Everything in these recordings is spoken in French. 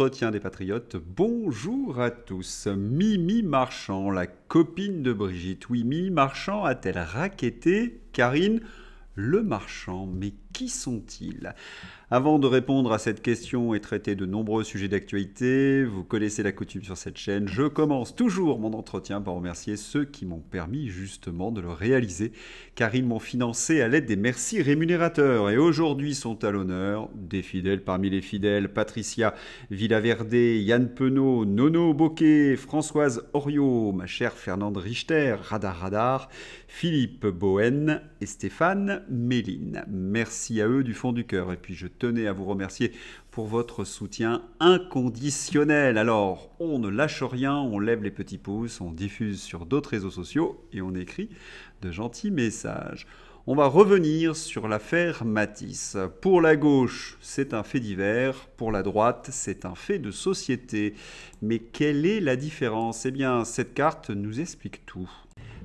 Entretien des Patriotes. Bonjour à tous. Mimi Marchand, la copine de Brigitte. Oui, Mimi Marchand a-t-elle raquetté Karine Le Marchand Mais qui sont-ils Avant de répondre à cette question et traiter de nombreux sujets d'actualité, vous connaissez la coutume sur cette chaîne, je commence toujours mon entretien par remercier ceux qui m'ont permis justement de le réaliser, car ils m'ont financé à l'aide des merci rémunérateurs. Et aujourd'hui sont à l'honneur des fidèles parmi les fidèles, Patricia Villaverde, Yann Penaud, Nono Boquet, Françoise Oriot, ma chère Fernande Richter, Radar Radar, Philippe Bohen et Stéphane Méline. Merci merci à eux du fond du cœur. Et puis je tenais à vous remercier pour votre soutien inconditionnel. Alors, on ne lâche rien, on lève les petits pouces, on diffuse sur d'autres réseaux sociaux et on écrit de gentils messages. On va revenir sur l'affaire Matisse. Pour la gauche, c'est un fait divers, pour la droite, c'est un fait de société. Mais quelle est la différence Eh bien, cette carte nous explique tout.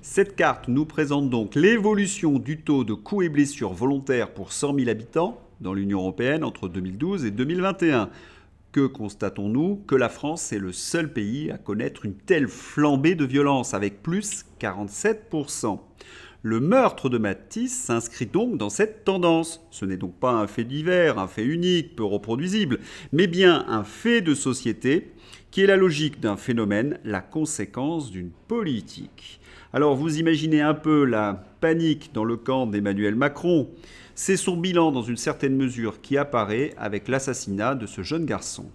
Cette carte nous présente donc l'évolution du taux de coups et blessures volontaires pour 100 000 habitants dans l'Union européenne entre 2012 et 2021. Que constatons-nous Que la France est le seul pays à connaître une telle flambée de violence, avec plus 47%. Le meurtre de Matisse s'inscrit donc dans cette tendance. Ce n'est donc pas un fait divers, un fait unique, peu reproduisible, mais bien un fait de société qui est la logique d'un phénomène, la conséquence d'une politique. Alors vous imaginez un peu la panique dans le camp d'Emmanuel Macron. C'est son bilan dans une certaine mesure qui apparaît avec l'assassinat de ce jeune garçon.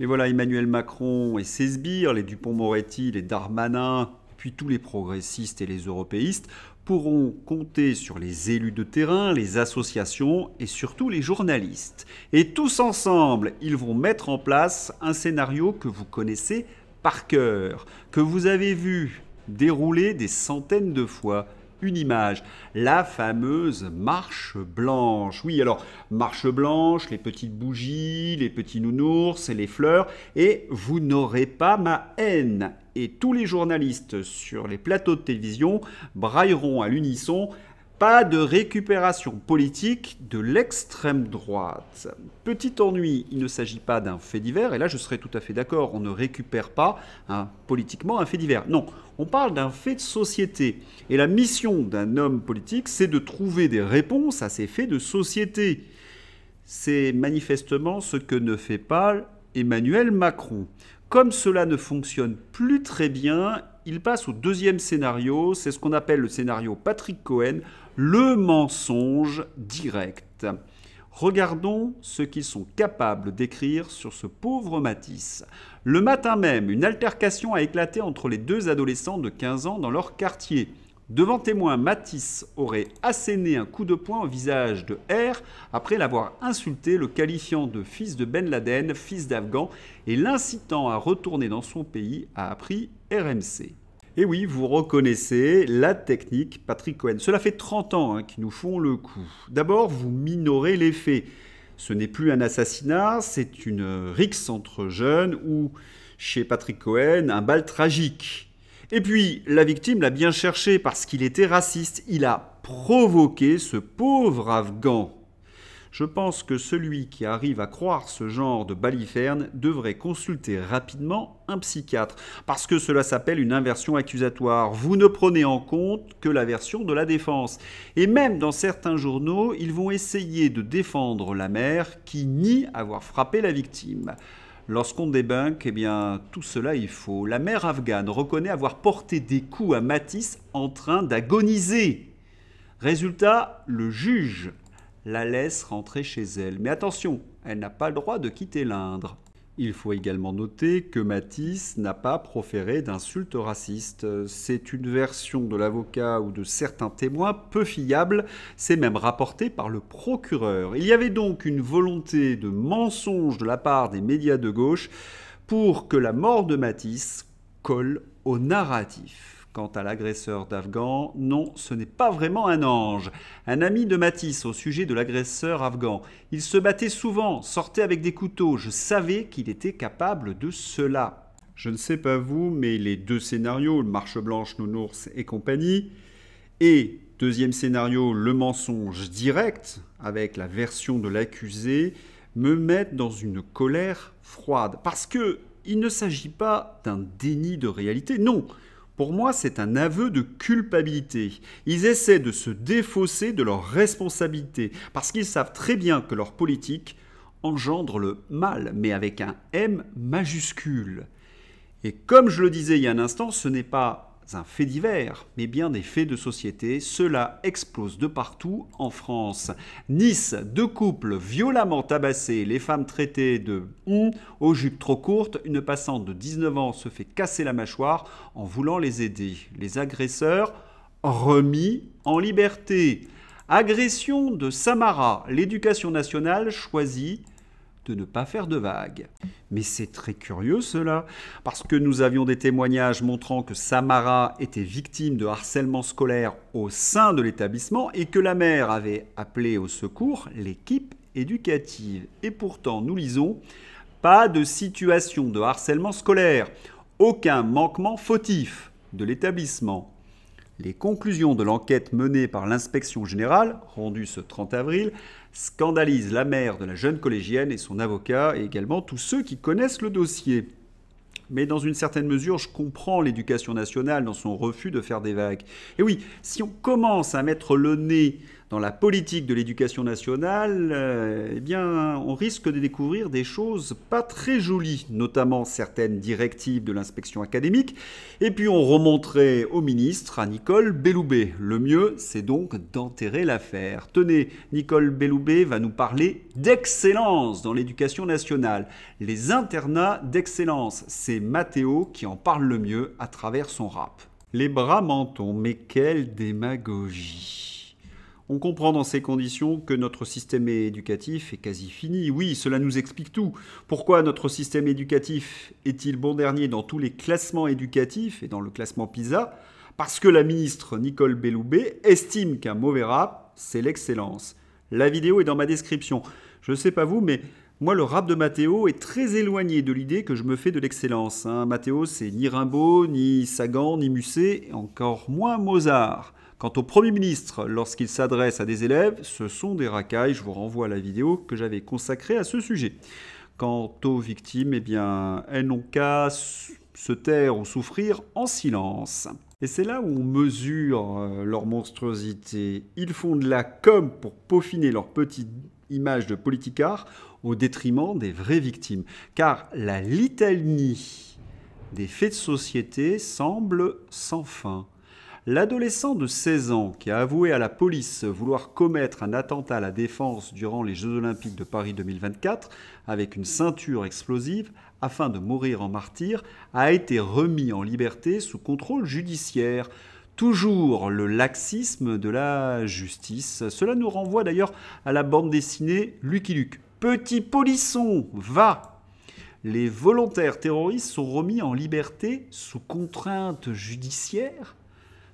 Mais voilà, Emmanuel Macron et ses sbires, les Dupont-Moretti, les Darmanin, puis tous les progressistes et les européistes, pourront compter sur les élus de terrain, les associations et surtout les journalistes. Et tous ensemble, ils vont mettre en place un scénario que vous connaissez par cœur, que vous avez vu dérouler des centaines de fois image, la fameuse marche blanche. Oui, alors marche blanche, les petites bougies, les petits nounours et les fleurs, et vous n'aurez pas ma haine. Et tous les journalistes sur les plateaux de télévision brailleront à l'unisson pas de récupération politique de l'extrême droite. Petit ennui, il ne s'agit pas d'un fait divers, et là je serais tout à fait d'accord, on ne récupère pas hein, politiquement un fait divers. Non, on parle d'un fait de société. Et la mission d'un homme politique, c'est de trouver des réponses à ces faits de société. C'est manifestement ce que ne fait pas Emmanuel Macron. Comme cela ne fonctionne plus très bien, il passe au deuxième scénario, c'est ce qu'on appelle le scénario Patrick Cohen, le mensonge direct. Regardons ce qu'ils sont capables d'écrire sur ce pauvre Matisse. Le matin même, une altercation a éclaté entre les deux adolescents de 15 ans dans leur quartier. Devant témoin, Matisse aurait asséné un coup de poing au visage de R après l'avoir insulté, le qualifiant de fils de Ben Laden, fils d'Afghan, et l'incitant à retourner dans son pays, a appris RMC. Et eh oui, vous reconnaissez la technique Patrick Cohen. Cela fait 30 ans hein, qu'ils nous font le coup. D'abord, vous minorez les faits. Ce n'est plus un assassinat, c'est une rixe entre jeunes ou, chez Patrick Cohen, un bal tragique. Et puis, la victime l'a bien cherché parce qu'il était raciste. Il a provoqué ce pauvre Afghan. Je pense que celui qui arrive à croire ce genre de baliferne devrait consulter rapidement un psychiatre, parce que cela s'appelle une inversion accusatoire. Vous ne prenez en compte que la version de la défense. Et même dans certains journaux, ils vont essayer de défendre la mère qui nie avoir frappé la victime. Lorsqu'on débunk, eh bien, tout cela il faut. La mère afghane reconnaît avoir porté des coups à Matisse en train d'agoniser. Résultat, le juge la laisse rentrer chez elle. Mais attention, elle n'a pas le droit de quitter l'Indre. Il faut également noter que Matisse n'a pas proféré d'insultes racistes. C'est une version de l'avocat ou de certains témoins peu fiable, c'est même rapporté par le procureur. Il y avait donc une volonté de mensonge de la part des médias de gauche pour que la mort de Matisse colle au narratif. Quant à l'agresseur d'Afghan, non, ce n'est pas vraiment un ange. Un ami de Matisse au sujet de l'agresseur afghan. Il se battait souvent, sortait avec des couteaux. Je savais qu'il était capable de cela. Je ne sais pas vous, mais les deux scénarios, Marche Blanche, Nounours et compagnie, et deuxième scénario, le mensonge direct, avec la version de l'accusé, me mettent dans une colère froide. Parce que il ne s'agit pas d'un déni de réalité, non. Pour moi, c'est un aveu de culpabilité. Ils essaient de se défausser de leurs responsabilités, parce qu'ils savent très bien que leur politique engendre le mal, mais avec un M majuscule. Et comme je le disais il y a un instant, ce n'est pas un fait divers, mais bien des faits de société. Cela explose de partout en France. Nice, deux couples violemment tabassés, les femmes traitées de on hum aux jupes trop courtes, une passante de 19 ans se fait casser la mâchoire en voulant les aider. Les agresseurs remis en liberté. Agression de Samara, l'éducation nationale choisit de ne pas faire de vagues. Mais c'est très curieux cela, parce que nous avions des témoignages montrant que Samara était victime de harcèlement scolaire au sein de l'établissement et que la mère avait appelé au secours l'équipe éducative. Et pourtant, nous lisons, pas de situation de harcèlement scolaire, aucun manquement fautif de l'établissement les conclusions de l'enquête menée par l'inspection générale, rendue ce 30 avril, scandalisent la mère de la jeune collégienne et son avocat, et également tous ceux qui connaissent le dossier. Mais dans une certaine mesure, je comprends l'éducation nationale dans son refus de faire des vagues. Et oui, si on commence à mettre le nez dans la politique de l'éducation nationale, euh, eh bien, on risque de découvrir des choses pas très jolies, notamment certaines directives de l'inspection académique. Et puis, on remonterait au ministre, à Nicole Belloubet. Le mieux, c'est donc d'enterrer l'affaire. Tenez, Nicole Belloubet va nous parler d'excellence dans l'éducation nationale. Les internats d'excellence, c'est Mathéo qui en parle le mieux à travers son rap. Les bras mentons, mais quelle démagogie on comprend dans ces conditions que notre système éducatif est quasi fini. Oui, cela nous explique tout. Pourquoi notre système éducatif est-il bon dernier dans tous les classements éducatifs et dans le classement PISA Parce que la ministre Nicole Belloubet estime qu'un mauvais rap, c'est l'excellence. La vidéo est dans ma description. Je ne sais pas vous, mais moi, le rap de Mathéo est très éloigné de l'idée que je me fais de l'excellence. Hein, c'est ni Rimbaud, ni Sagan, ni Musset, et encore moins Mozart. Quant au Premier ministre, lorsqu'il s'adresse à des élèves, ce sont des racailles. Je vous renvoie à la vidéo que j'avais consacrée à ce sujet. Quant aux victimes, eh bien, elles n'ont qu'à se taire ou souffrir en silence. Et c'est là où on mesure euh, leur monstruosité. Ils font de la com pour peaufiner leur petite image de politicard au détriment des vraies victimes. Car la litanie des faits de société semble sans fin l'adolescent de 16 ans qui a avoué à la police vouloir commettre un attentat à la défense durant les Jeux olympiques de Paris 2024 avec une ceinture explosive afin de mourir en martyr a été remis en liberté sous contrôle judiciaire toujours le laxisme de la justice. Cela nous renvoie d'ailleurs à la bande dessinée Lucky Luke. Petit polisson, va Les volontaires terroristes sont remis en liberté sous contrainte judiciaire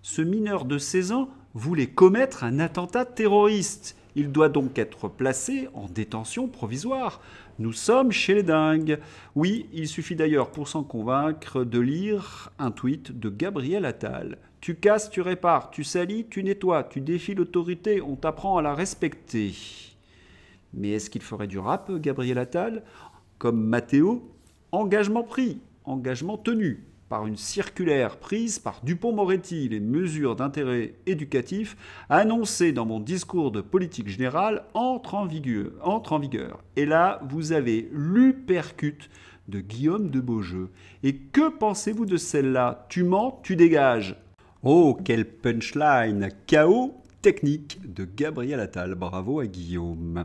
ce mineur de 16 ans voulait commettre un attentat terroriste. Il doit donc être placé en détention provisoire. Nous sommes chez les dingues. Oui, il suffit d'ailleurs pour s'en convaincre de lire un tweet de Gabriel Attal. Tu casses, tu répares, tu salis, tu nettoies, tu défies l'autorité, on t'apprend à la respecter. Mais est-ce qu'il ferait du rap, Gabriel Attal Comme Matteo Engagement pris, engagement tenu par une circulaire prise par Dupont-Moretti les mesures d'intérêt éducatif annoncées dans mon discours de politique générale entrent en, vigueur, entre en vigueur. Et là, vous avez l'upercute de Guillaume de Beaujeu. Et que pensez-vous de celle-là Tu mens, tu dégages. Oh, quel punchline Chaos technique de Gabriel Attal. Bravo à Guillaume.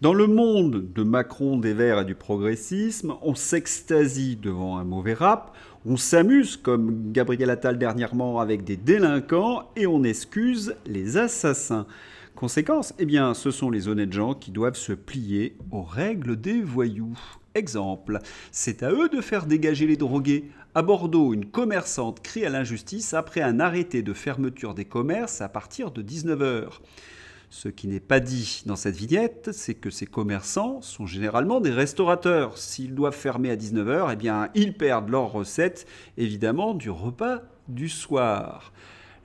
Dans le monde de Macron, des Verts et du progressisme, on s'extasie devant un mauvais rap, on s'amuse comme Gabriel Attal dernièrement avec des délinquants et on excuse les assassins. Conséquence, eh bien, ce sont les honnêtes gens qui doivent se plier aux règles des voyous. Exemple, c'est à eux de faire dégager les drogués, à Bordeaux, une commerçante crie à l'injustice après un arrêté de fermeture des commerces à partir de 19h. Ce qui n'est pas dit dans cette vignette, c'est que ces commerçants sont généralement des restaurateurs. S'ils doivent fermer à 19h, eh bien, ils perdent leur recette, évidemment, du repas du soir.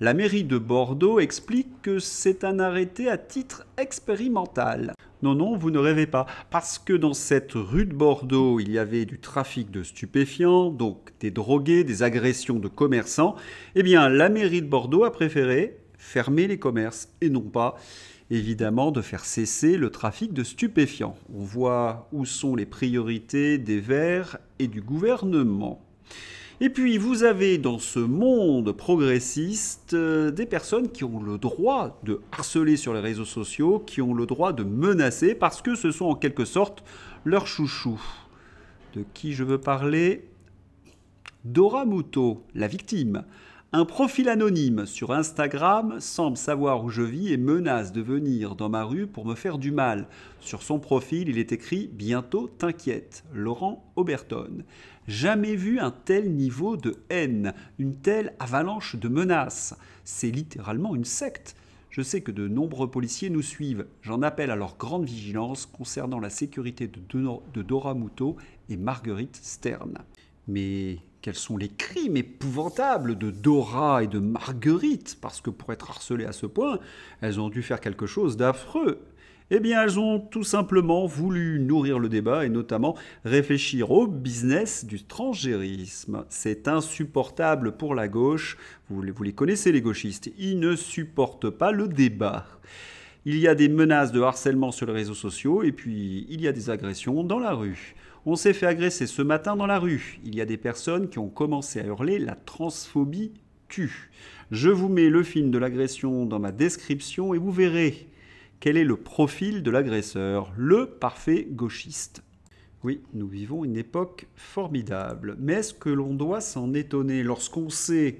La mairie de Bordeaux explique que c'est un arrêté à titre expérimental. Non, non, vous ne rêvez pas. Parce que dans cette rue de Bordeaux, il y avait du trafic de stupéfiants, donc des drogués, des agressions de commerçants. Eh bien, la mairie de Bordeaux a préféré fermer les commerces et non pas évidemment de faire cesser le trafic de stupéfiants. On voit où sont les priorités des Verts et du gouvernement. Et puis vous avez dans ce monde progressiste euh, des personnes qui ont le droit de harceler sur les réseaux sociaux, qui ont le droit de menacer parce que ce sont en quelque sorte leurs chouchous. De qui je veux parler Dora Muto, la victime. Un profil anonyme sur Instagram semble savoir où je vis et menace de venir dans ma rue pour me faire du mal. Sur son profil, il est écrit Bientôt t'inquiète, Laurent Oberton. Jamais vu un tel niveau de haine, une telle avalanche de menaces. C'est littéralement une secte. Je sais que de nombreux policiers nous suivent. J'en appelle à leur grande vigilance concernant la sécurité de, Dora Mouto et Marguerite Stern. Mais quels sont les crimes épouvantables de Dora et de Marguerite, parce que pour être harcelées à ce point, elles ont dû faire quelque chose d'affreux. Eh bien, elles ont tout simplement voulu nourrir le débat et notamment réfléchir au business du transgérisme. C'est insupportable pour la gauche, vous vous les connaissez les gauchistes, ils ne supportent pas le débat. Il y a des menaces de harcèlement sur les réseaux sociaux et puis il y a des agressions dans la rue. On s'est fait agresser ce matin dans la rue. Il y a des personnes qui ont commencé à hurler la transphobie tue. Je vous mets le film de l'agression dans ma description et vous verrez quel est le profil de l'agresseur, le parfait gauchiste. Oui, nous vivons une époque formidable, mais est-ce que l'on doit s'en étonner lorsqu'on sait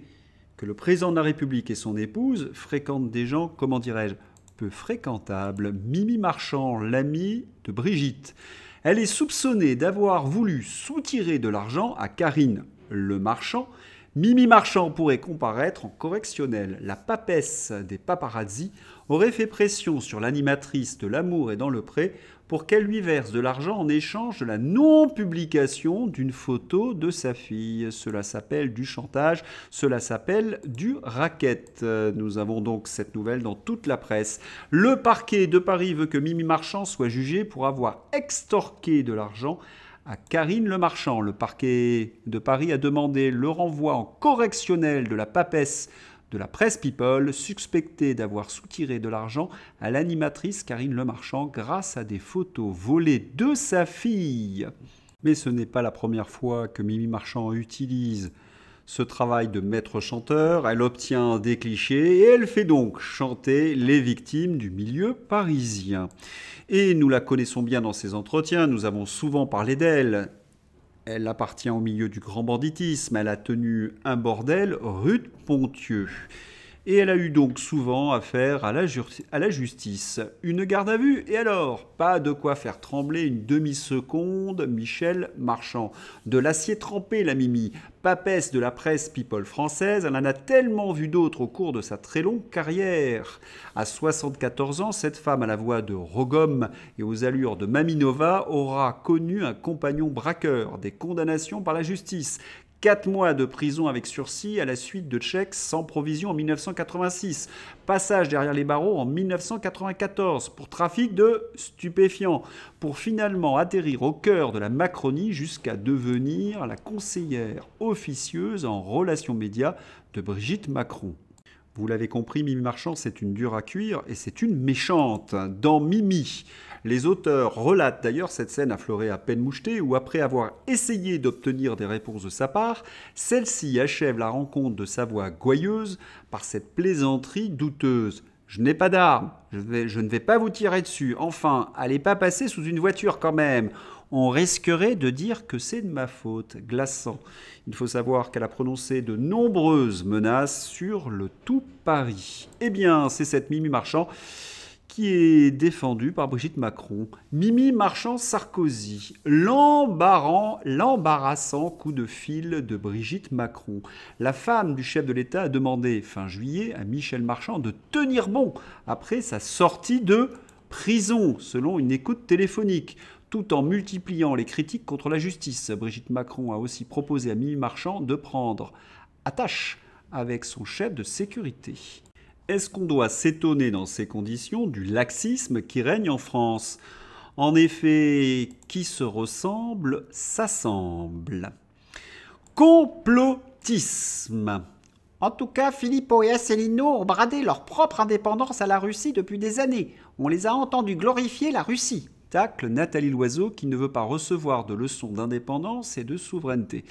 que le président de la République et son épouse fréquentent des gens, comment dirais-je, peu fréquentables, Mimi Marchand, l'ami de Brigitte, elle est soupçonnée d'avoir voulu soutirer de l'argent à Karine le marchand. Mimi Marchand pourrait comparaître en correctionnel. La papesse des paparazzi aurait fait pression sur l'animatrice de L'amour et dans le pré pour qu'elle lui verse de l'argent en échange de la non-publication d'une photo de sa fille. Cela s'appelle du chantage, cela s'appelle du racket. Nous avons donc cette nouvelle dans toute la presse. Le parquet de Paris veut que Mimi Marchand soit jugée pour avoir extorqué de l'argent à Karine Le Marchand. Le parquet de Paris a demandé le renvoi en correctionnel de la papesse de la presse People, suspectée d'avoir soutiré de l'argent à l'animatrice Karine Lemarchand grâce à des photos volées de sa fille. Mais ce n'est pas la première fois que Mimi Marchand utilise ce travail de maître chanteur, elle obtient des clichés et elle fait donc chanter les victimes du milieu parisien. Et nous la connaissons bien dans ses entretiens, nous avons souvent parlé d'elle elle appartient au milieu du grand banditisme, elle a tenu un bordel rue de Pontieux et elle a eu donc souvent affaire à la, justice. Une garde à vue, et alors Pas de quoi faire trembler une demi-seconde Michel Marchand. De l'acier trempé, la Mimi. Papesse de la presse people française, elle en a tellement vu d'autres au cours de sa très longue carrière. À 74 ans, cette femme à la voix de Rogom et aux allures de Maminova aura connu un compagnon braqueur, des condamnations par la justice, 4 mois de prison avec sursis à la suite de chèques sans provision en 1986. Passage derrière les barreaux en 1994 pour trafic de stupéfiants, pour finalement atterrir au cœur de la Macronie jusqu'à devenir la conseillère officieuse en relations médias de Brigitte Macron. Vous l'avez compris, Mimi Marchand, c'est une dure à cuire et c'est une méchante. Dans Mimi, les auteurs relatent d'ailleurs cette scène affleurée à peine mouchetée où, après avoir essayé d'obtenir des réponses de sa part, celle-ci achève la rencontre de sa voix gouailleuse par cette plaisanterie douteuse. Je n'ai pas d'armes, je, je, ne vais pas vous tirer dessus. Enfin, allez pas passer sous une voiture quand même on risquerait de dire que c'est de ma faute, glaçant. Il faut savoir qu'elle a prononcé de nombreuses menaces sur le tout Paris. Eh bien, c'est cette Mimi Marchand qui est défendue par Brigitte Macron. Mimi Marchand-Sarkozy, l'embarrassant coup de fil de Brigitte Macron. La femme du chef de l'État a demandé fin juillet à Michel Marchand de tenir bon après sa sortie de prison, selon une écoute téléphonique tout en multipliant les critiques contre la justice. Brigitte Macron a aussi proposé à Mimi Marchand de prendre attache avec son chef de sécurité. Est-ce qu'on doit s'étonner dans ces conditions du laxisme qui règne en France En effet, qui se ressemble s'assemble. Complotisme. En tout cas, Filippo et Asselineau ont bradé leur propre indépendance à la Russie depuis des années. On les a entendus glorifier la Russie. Nathalie Loiseau qui ne veut pas recevoir de leçons d'indépendance et de souveraineté.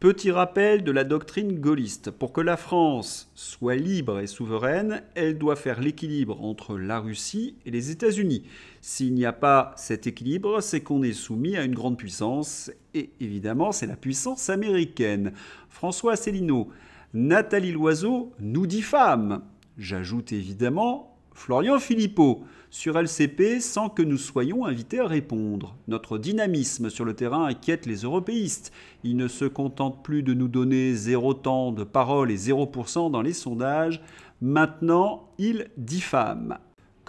Petit rappel de la doctrine gaulliste. Pour que la France soit libre et souveraine, elle doit faire l'équilibre entre la Russie et les États-Unis. S'il n'y a pas cet équilibre, c'est qu'on est soumis à une grande puissance, et évidemment c'est la puissance américaine. François Asselineau, Nathalie Loiseau nous diffame. J'ajoute évidemment Florian Philippot sur LCP sans que nous soyons invités à répondre. Notre dynamisme sur le terrain inquiète les européistes. Ils ne se contentent plus de nous donner zéro temps de parole et 0% dans les sondages. Maintenant, ils diffament.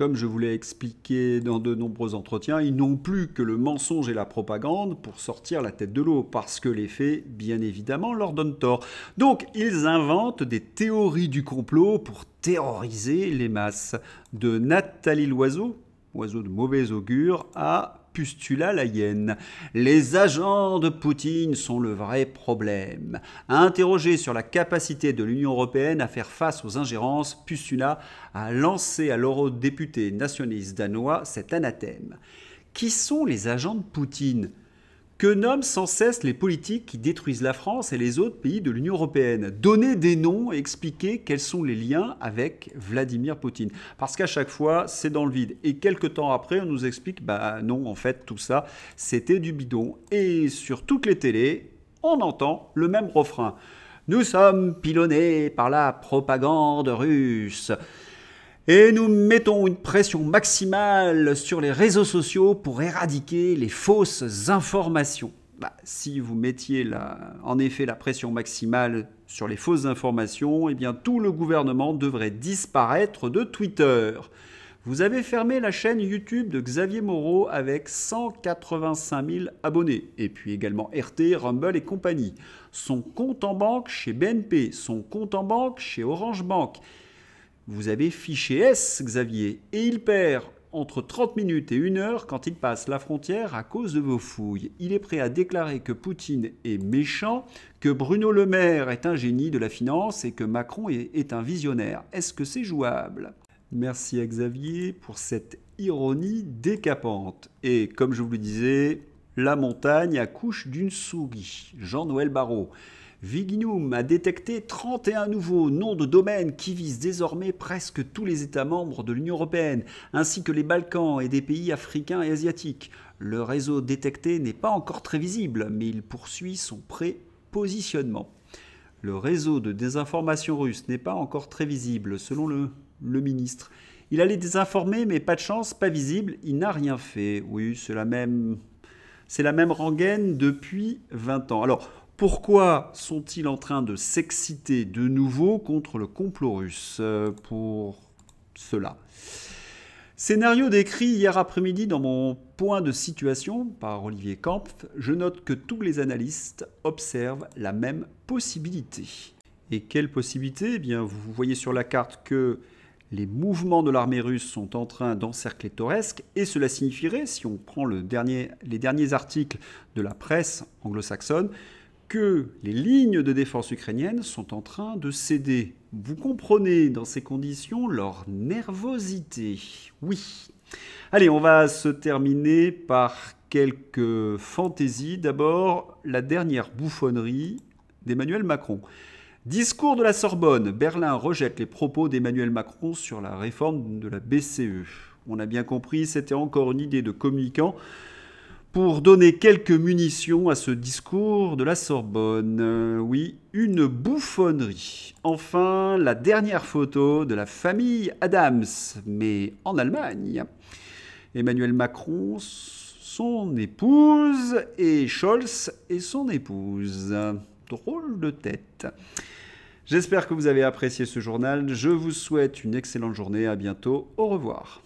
Comme je vous l'ai expliqué dans de nombreux entretiens, ils n'ont plus que le mensonge et la propagande pour sortir la tête de l'eau, parce que les faits, bien évidemment, leur donnent tort. Donc ils inventent des théories du complot pour terroriser les masses. De Nathalie Loiseau, oiseau de mauvais augure, à Pustula la hyène. Les agents de Poutine sont le vrai problème. Interrogé sur la capacité de l'Union européenne à faire face aux ingérences, Pustula a lancé à l'eurodéputé nationaliste danois cet anathème. Qui sont les agents de Poutine que nomment sans cesse les politiques qui détruisent la France et les autres pays de l'Union européenne. Donner des noms et expliquer quels sont les liens avec Vladimir Poutine. Parce qu'à chaque fois, c'est dans le vide. Et quelques temps après, on nous explique, bah non, en fait, tout ça, c'était du bidon. Et sur toutes les télés, on entend le même refrain. Nous sommes pilonnés par la propagande russe. Et nous mettons une pression maximale sur les réseaux sociaux pour éradiquer les fausses informations. Bah, si vous mettiez en effet la pression maximale sur les fausses informations, eh bien tout le gouvernement devrait disparaître de Twitter. Vous avez fermé la chaîne YouTube de Xavier Moreau avec 185 000 abonnés, et puis également RT, Rumble et compagnie. Son compte en banque chez BNP, son compte en banque chez Orange Bank. Vous avez fiché S, Xavier, et il perd entre 30 minutes et 1 heure quand il passe la frontière à cause de vos fouilles. Il est prêt à déclarer que Poutine est méchant, que Bruno Le Maire est un génie de la finance et que Macron est, un visionnaire. Est-ce que c'est jouable Merci à Xavier pour cette ironie décapante. Et comme je vous le disais, la montagne accouche d'une souris. Jean-Noël Barrault. Viginum a détecté 31 nouveaux noms de domaines qui visent désormais presque tous les États membres de l'Union européenne, ainsi que les Balkans et des pays africains et asiatiques. Le réseau détecté n'est pas encore très visible, mais il poursuit son pré-positionnement. Le réseau de désinformation russe n'est pas encore très visible, selon le, le ministre. Il allait désinformer, mais pas de chance, pas visible, il n'a rien fait. Oui, c'est la même c'est la même rengaine depuis 20 ans. Alors, pourquoi sont-ils en train de s'exciter de nouveau contre le complot russe euh, Pour cela. Scénario décrit hier après-midi dans mon point de situation par Olivier Kampf, je note que tous les analystes observent la même possibilité. Et quelle possibilité eh bien, vous voyez sur la carte que les mouvements de l'armée russe sont en train d'encercler Toresk, et cela signifierait, si on prend les derniers articles de la presse anglo-saxonne, que les lignes de défense ukrainiennes sont en train de céder. Vous comprenez dans ces conditions leur nervosité. Oui. Allez, on va se terminer par quelques fantaisies. D'abord, la dernière bouffonnerie d'Emmanuel Macron. Discours de la Sorbonne. Berlin rejette les propos d'Emmanuel Macron sur la réforme de la BCE. On a bien compris, c'était encore une idée de communicant pour donner quelques munitions à ce discours de la Sorbonne. Euh, oui, une bouffonnerie. Enfin, la dernière photo de la famille Adams, mais en Allemagne. Emmanuel Macron, son épouse, et Scholz et son épouse. Drôle de tête. J'espère que vous avez apprécié ce journal. Je vous souhaite une excellente journée. À bientôt. Au revoir.